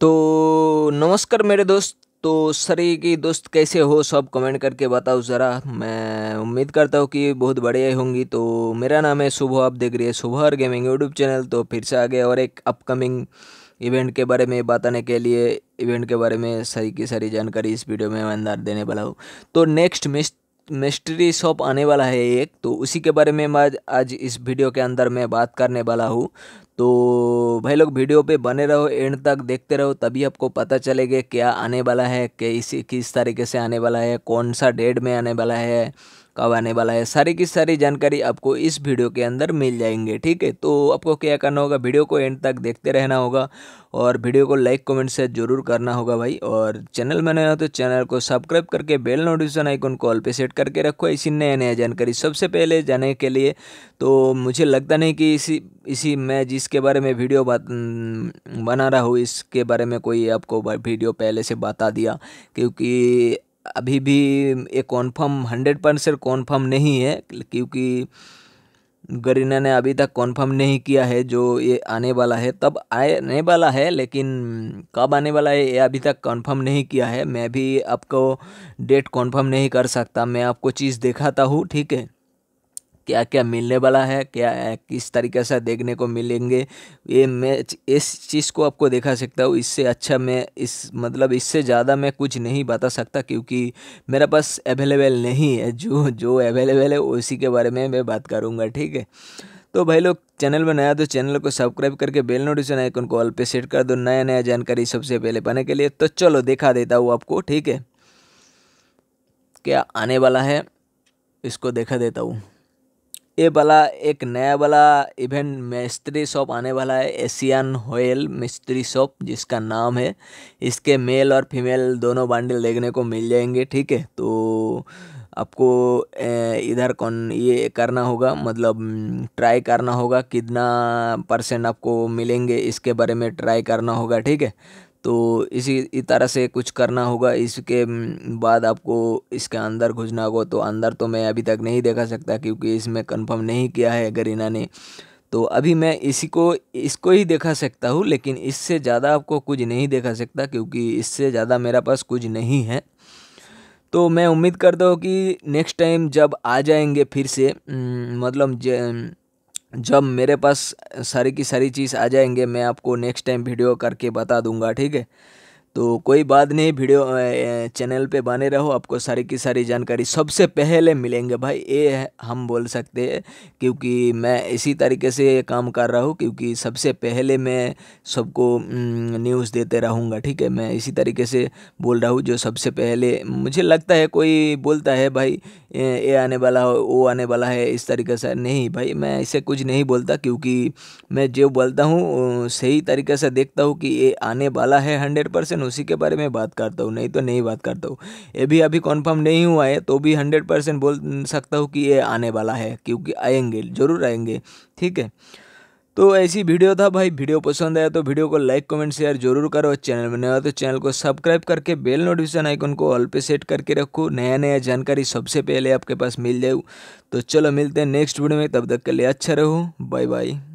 तो नमस्कार मेरे दोस्त तो सर की दोस्त कैसे हो सब कमेंट करके बताओ ज़रा मैं उम्मीद करता हूँ कि बहुत बढ़िया होंगी तो मेरा नाम है सुबह आप देख रही है सुबह और गेमिंग यूट्यूब चैनल तो फिर से आगे और एक अपकमिंग इवेंट के बारे में बताने के लिए इवेंट के बारे में सही की सारी जानकारी इस वीडियो में अंदर देने वाला हूँ तो नेक्स्ट मिस्ट्री शॉप आने वाला है एक तो उसी के बारे में मैं आज इस वीडियो के अंदर मैं बात करने वाला हूँ तो भाई लोग वीडियो पे बने रहो एंड तक देखते रहो तभी आपको पता चलेगा क्या आने वाला है कि इसी किस तरीके से आने वाला है कौन सा डेट में आने वाला है कब आने वाला है सारी की सारी जानकारी आपको इस वीडियो के अंदर मिल जाएंगे ठीक है तो आपको क्या करना होगा वीडियो को एंड तक देखते रहना होगा और वीडियो को लाइक कमेंट शेयर जरूर करना होगा भाई और चैनल में नया हो तो चैनल को सब्सक्राइब करके बेल नोटिफिकेशन आइकन कॉल पर सेट करके रखो इसी नया नया जानकारी सबसे पहले जाने के लिए तो मुझे लगता नहीं कि इसी इसी मैं जिसके बारे में वीडियो बात बना रहा हूँ इसके बारे में कोई आपको वीडियो पहले से बता दिया क्योंकि अभी भी ये कॉन्फर्म हंड्रेड परसेंट कॉन्फर्म नहीं है क्योंकि गरीना ने अभी तक कॉन्फर्म नहीं किया है जो ये आने वाला है तब आने वाला है लेकिन कब आने वाला है ये अभी तक कॉन्फर्म नहीं किया है मैं भी आपको डेट कॉन्फर्म नहीं कर सकता मैं आपको चीज़ दिखाता हूँ ठीक है क्या क्या मिलने वाला है क्या किस तरीके से देखने को मिलेंगे ये मैच इस चीज़ को आपको देखा सकता हूँ इससे अच्छा मैं इस मतलब इससे ज़्यादा मैं कुछ नहीं बता सकता क्योंकि मेरे पास अवेलेबल नहीं है जो जो अवेलेबल है उसी के बारे में मैं बात करूँगा ठीक है तो भाई लोग चैनल में नया तो चैनल को सब्सक्राइब करके बेल नोटिफिकेशन आइकन को ऑल पे सेट कर दो नया नया जानकारी सबसे पहले पाने के लिए तो चलो दिखा देता हूँ आपको ठीक है क्या आने वाला है इसको देखा देता हूँ ये वाला एक नया वाला इवेंट मिस्त्री शॉप आने वाला है एशियन होयल मिस्त्री शॉप जिसका नाम है इसके मेल और फीमेल दोनों बंडल देखने को मिल जाएंगे ठीक है तो आपको इधर कौन ये करना होगा मतलब ट्राई करना होगा कितना परसेंट आपको मिलेंगे इसके बारे में ट्राई करना होगा ठीक है तो इसी तरह से कुछ करना होगा इसके बाद आपको इसके अंदर घुसना होगा तो अंदर तो मैं अभी तक नहीं देखा सकता क्योंकि इसमें कंफर्म नहीं किया है गरीना ने तो अभी मैं इसी को इसको ही देखा सकता हूँ लेकिन इससे ज़्यादा आपको कुछ नहीं देखा सकता क्योंकि इससे ज़्यादा मेरा पास कुछ नहीं है तो मैं उम्मीद करता हूँ कि नेक्स्ट टाइम जब आ जाएंगे फिर से मतलब जब मेरे पास सारी की सारी चीज़ आ जाएंगे मैं आपको नेक्स्ट टाइम वीडियो करके बता दूंगा ठीक है तो कोई बात नहीं वीडियो चैनल पे बने रहो आपको सारी की सारी जानकारी सबसे पहले मिलेंगे भाई ये हम बोल सकते हैं क्योंकि मैं इसी तरीके से ये काम कर रहा हूँ क्योंकि सबसे पहले मैं सबको न्यूज़ देते रहूँगा ठीक है मैं इसी तरीके से बोल रहा हूँ जो सबसे पहले मुझे लगता है कोई बोलता है भाई ये आने वाला हो वो आने वाला है इस तरीके से नहीं भाई मैं इसे कुछ नहीं बोलता क्योंकि मैं जो बोलता हूँ सही तरीके से देखता हूँ कि ये आने वाला है हंड्रेड परसेंट उसी के बारे में बात करता हूँ नहीं तो नहीं बात करता हूँ ये भी अभी कन्फर्म नहीं हुआ है तो भी हंड्रेड परसेंट बोल सकता हूँ कि ये आने वाला है क्योंकि आएंगे ज़रूर आएंगे ठीक है तो ऐसी वीडियो था भाई वीडियो पसंद आया तो वीडियो को लाइक कमेंट शेयर जरूर करो चैनल में नया हो तो चैनल को सब्सक्राइब करके बेल नोटिफिकेशन आइकन को ऑल पे सेट करके रखो नया नया जानकारी सबसे पहले आपके पास मिल जाए तो चलो मिलते हैं नेक्स्ट वीडियो में तब तक के लिए अच्छा रहो बाय बाय